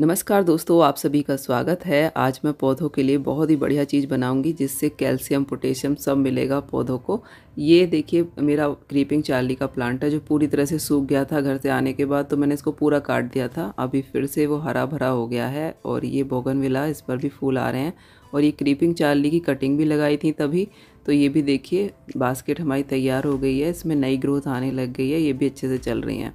नमस्कार दोस्तों आप सभी का स्वागत है आज मैं पौधों के लिए बहुत ही बढ़िया चीज़ बनाऊंगी जिससे कैल्शियम पोटेशियम सब मिलेगा पौधों को ये देखिए मेरा क्रीपिंग चार्ली का प्लांट है जो पूरी तरह से सूख गया था घर से आने के बाद तो मैंने इसको पूरा काट दिया था अभी फिर से वो हरा भरा हो गया है और ये बोगन इस पर भी फूल आ रहे हैं और ये क्रीपिंग चार्ली की कटिंग भी लगाई थी तभी तो ये भी देखिए बास्केट हमारी तैयार हो गई है इसमें नई ग्रोथ आने लग गई है ये भी अच्छे से चल रही हैं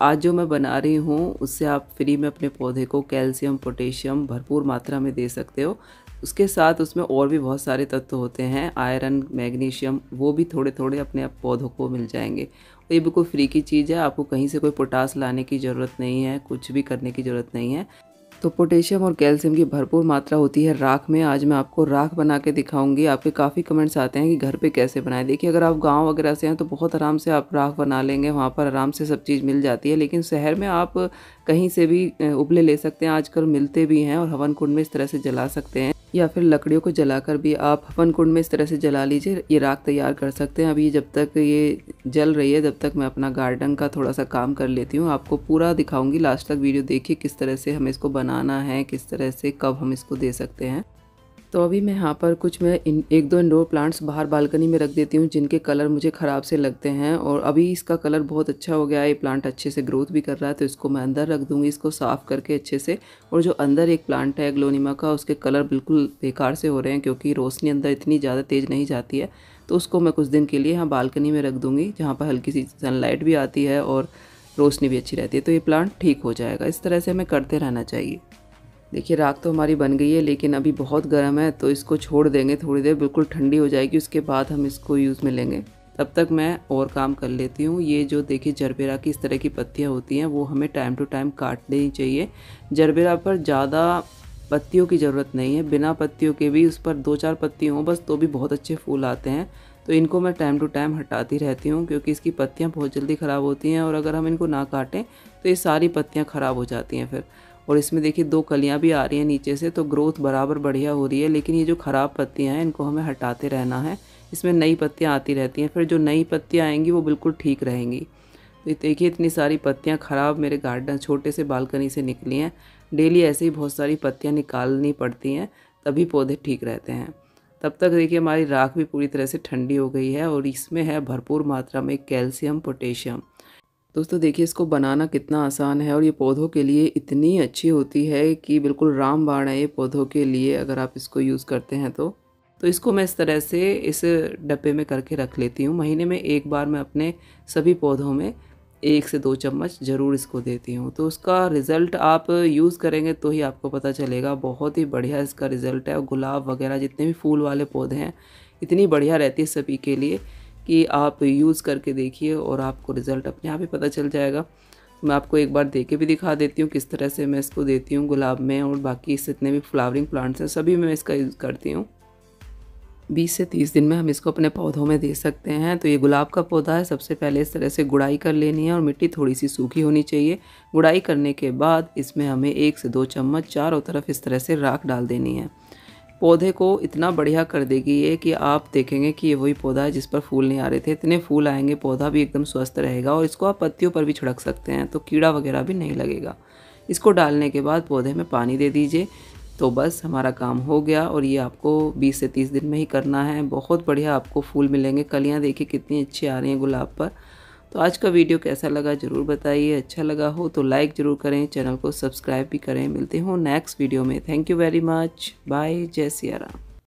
आज जो मैं बना रही हूँ उससे आप फ्री में अपने पौधे को कैल्शियम पोटेशियम भरपूर मात्रा में दे सकते हो उसके साथ उसमें और भी बहुत सारे तत्व होते हैं आयरन मैग्नीशियम वो भी थोड़े थोड़े अपने आप पौधों को मिल जाएंगे ये बिल्कुल फ्री की चीज़ है आपको कहीं से कोई पोटास लाने की ज़रूरत नहीं है कुछ भी करने की ज़रूरत नहीं है तो पोटेशियम और कैल्शियम की भरपूर मात्रा होती है राख में आज मैं आपको राख बना के दिखाऊंगी आपके काफ़ी कमेंट्स आते हैं कि घर पे कैसे बनाएं देखिए अगर आप गांव वगैरह से हैं तो बहुत आराम से आप राख बना लेंगे वहाँ पर आराम से सब चीज़ मिल जाती है लेकिन शहर में आप कहीं से भी उबले ले सकते हैं आजकल मिलते भी हैं और हवन कुंड में इस तरह से जला सकते हैं या फिर लकड़ियों को जलाकर भी आप हवन कुंड में इस तरह से जला लीजिए ये राख तैयार कर सकते हैं अभी जब तक ये जल रही है तब तक मैं अपना गार्डन का थोड़ा सा काम कर लेती हूँ आपको पूरा दिखाऊंगी लास्ट तक वीडियो देखिए किस तरह से हमें इसको बनाना है किस तरह से कब हम इसको दे सकते हैं तो अभी मैं यहाँ पर कुछ मैं इन, एक दो इंडोर प्लांट्स बाहर बालकनी में रख देती हूँ जिनके कलर मुझे ख़राब से लगते हैं और अभी इसका कलर बहुत अच्छा हो गया है ये प्लांट अच्छे से ग्रोथ भी कर रहा है तो इसको मैं अंदर रख दूँगी इसको साफ़ करके अच्छे से और जो अंदर एक प्लांट है ग्लोनीमा का उसके कलर बिल्कुल बेकार से हो रहे हैं क्योंकि रोशनी अंदर इतनी ज़्यादा तेज़ नहीं जाती है तो उसको मैं कुछ दिन के लिए यहाँ बालकनी में रख दूँगी जहाँ पर हल्की सी सनलाइट भी आती है और रोशनी भी अच्छी रहती है तो ये प्लांट ठीक हो जाएगा इस तरह से हमें करते रहना चाहिए देखिए राख तो हमारी बन गई है लेकिन अभी बहुत गर्म है तो इसको छोड़ देंगे थोड़ी देर बिल्कुल ठंडी हो जाएगी उसके बाद हम इसको यूज़ में लेंगे तब तक मैं और काम कर लेती हूँ ये जो देखिए जरबेरा की इस तरह की पत्तियाँ होती हैं वो हमें टाइम टू टाइम काट देनी चाहिए जरबेरा पर ज़्यादा पत्तियों की ज़रूरत नहीं है बिना पत्तियों के भी उस पर दो चार पत्ती हों बस तो भी बहुत अच्छे फूल आते हैं तो इनको मैं टाइम टू टाइम हटाती रहती हूँ क्योंकि इसकी पत्तियाँ बहुत जल्दी ख़राब होती हैं और अगर हम इनको ना काटें तो ये सारी पत्तियाँ ख़राब हो जाती हैं फिर और इसमें देखिए दो कलियाँ भी आ रही हैं नीचे से तो ग्रोथ बराबर बढ़िया हो रही है लेकिन ये जो ख़राब पत्तियाँ हैं इनको हमें हटाते रहना है इसमें नई पत्तियाँ आती रहती हैं फिर जो नई पत्तियाँ आएंगी वो बिल्कुल ठीक रहेंगी तो देखिए इतनी सारी पत्तियाँ ख़राब मेरे गार्डन छोटे से बालकनी से निकली हैं डेली ऐसे ही बहुत सारी पत्तियाँ निकालनी पड़ती हैं तभी पौधे ठीक रहते हैं तब तक देखिए हमारी राख भी पूरी तरह से ठंडी हो गई है और इसमें है भरपूर मात्रा में कैल्शियम पोटेशियम दोस्तों देखिए इसको बनाना कितना आसान है और ये पौधों के लिए इतनी अच्छी होती है कि बिल्कुल बाण है ये पौधों के लिए अगर आप इसको यूज़ करते हैं तो तो इसको मैं इस तरह से इस डब्बे में करके रख लेती हूँ महीने में एक बार मैं अपने सभी पौधों में एक से दो चम्मच ज़रूर इसको देती हूँ तो उसका रिज़ल्ट आप यूज़ करेंगे तो ही आपको पता चलेगा बहुत ही बढ़िया इसका रिज़ल्ट है और गुलाब वगैरह जितने भी फूल वाले पौधे हैं इतनी बढ़िया रहती है सभी के लिए कि आप यूज़ करके देखिए और आपको रिज़ल्ट अपने आप ही पता चल जाएगा मैं आपको एक बार दे के भी दिखा देती हूँ किस तरह से मैं इसको देती हूँ गुलाब में और बाकी जितने भी फ्लावरिंग प्लांट्स हैं सभी में मैं इसका यूज़ करती हूँ बीस से तीस दिन में हम इसको अपने पौधों में दे सकते हैं तो ये गुलाब का पौधा है सबसे पहले इस तरह से गुड़ाई कर लेनी है और मिट्टी थोड़ी सी सूखी होनी चाहिए गुड़ाई करने के बाद इसमें हमें एक से दो चम्मच चारों तरफ इस तरह से राख डाल देनी है पौधे को इतना बढ़िया कर देगी ये कि आप देखेंगे कि ये वही पौधा है जिस पर फूल नहीं आ रहे थे इतने फूल आएंगे पौधा भी एकदम स्वस्थ रहेगा और इसको आप पत्तियों पर भी छिड़क सकते हैं तो कीड़ा वगैरह भी नहीं लगेगा इसको डालने के बाद पौधे में पानी दे दीजिए तो बस हमारा काम हो गया और ये आपको 20 से 30 दिन में ही करना है बहुत बढ़िया आपको फूल मिलेंगे कलियाँ देखिए कितनी अच्छी आ रही हैं गुलाब पर तो आज का वीडियो कैसा लगा ज़रूर बताइए अच्छा लगा हो तो लाइक ज़रूर करें चैनल को सब्सक्राइब भी करें मिलते हों नेक्स्ट वीडियो में thank you very much bye जय सिया राम